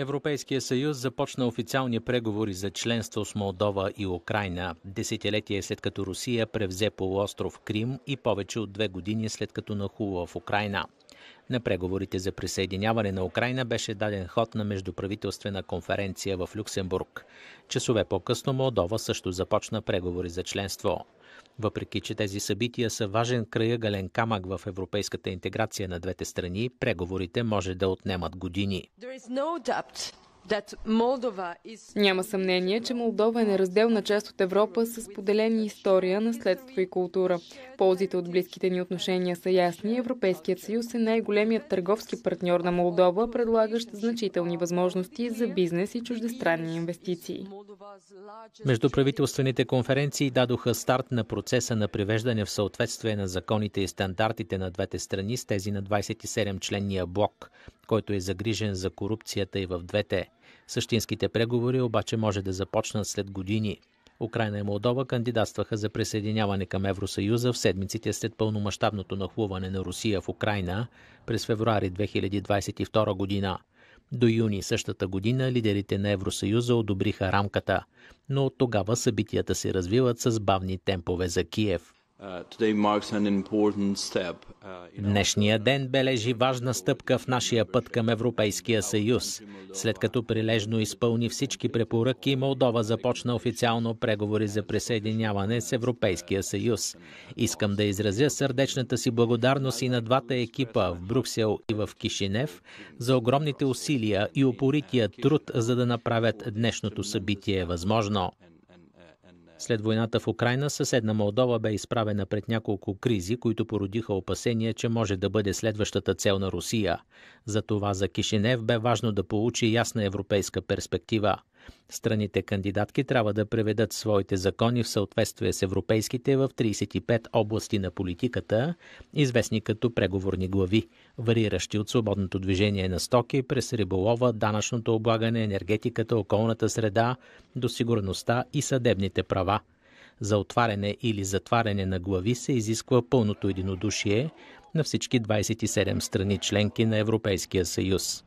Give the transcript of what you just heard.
Европейския съюз започна официални преговори за членство с Молдова и Украина, десетилетие след като Русия превзе полуостров Крим и повече от две години след като нахува в Украина. На преговорите за присъединяване на Украина беше даден ход на междуправителствена конференция в Люксембург. Часове по-късно Молдова също започна преговори за членство. Въпреки, че тези събития са важен краягален камък в европейската интеграция на двете страни, преговорите може да отнемат години. Няма съмнение, че Молдова е неразделна част от Европа с поделени история, наследство и култура. Ползите от близките ни отношения са ясни. Европейският съюз е най-големият търговски партньор на Молдова, предлагащ значителни възможности за бизнес и чуждестранни инвестиции. Междуправителствените конференции дадоха старт на процеса на привеждане в съответствие на законите и стандартите на двете страни с тези на 27-членния блок, който е загрижен за корупцията и в двете – Същинските преговори обаче може да започнат след години. Украина и Молдова кандидатстваха за присъединяване към Евросъюза в седмиците след пълномащабното нахлуване на Русия в Украина през февруари 2022 година. До юни същата година лидерите на Евросъюза одобриха рамката, но от тогава събитията се развиват с бавни темпове за Киев. Uh, uh, Днешния uh, ден бележи важна стъпка в нашия път към Европейския съюз. След като прилежно изпълни всички препоръки, Молдова започна официално преговори за присъединяване с Европейския съюз. Искам да изразя сърдечната си благодарност и на двата екипа в Брюксел и в Кишинев за огромните усилия и упорития труд, за да направят днешното събитие възможно. След войната в Украина, съседна Молдова бе изправена пред няколко кризи, които породиха опасения, че може да бъде следващата цел на Русия. Затова за Кишинев бе важно да получи ясна европейска перспектива – Страните кандидатки трябва да преведат своите закони в съответствие с европейските в 35 области на политиката, известни като преговорни глави, вариращи от свободното движение на стоки през риболова, данъчното облагане, енергетиката, околната среда, до сигурността и съдебните права. За отваряне или затваряне на глави се изисква пълното единодушие на всички 27 страни членки на Европейския съюз.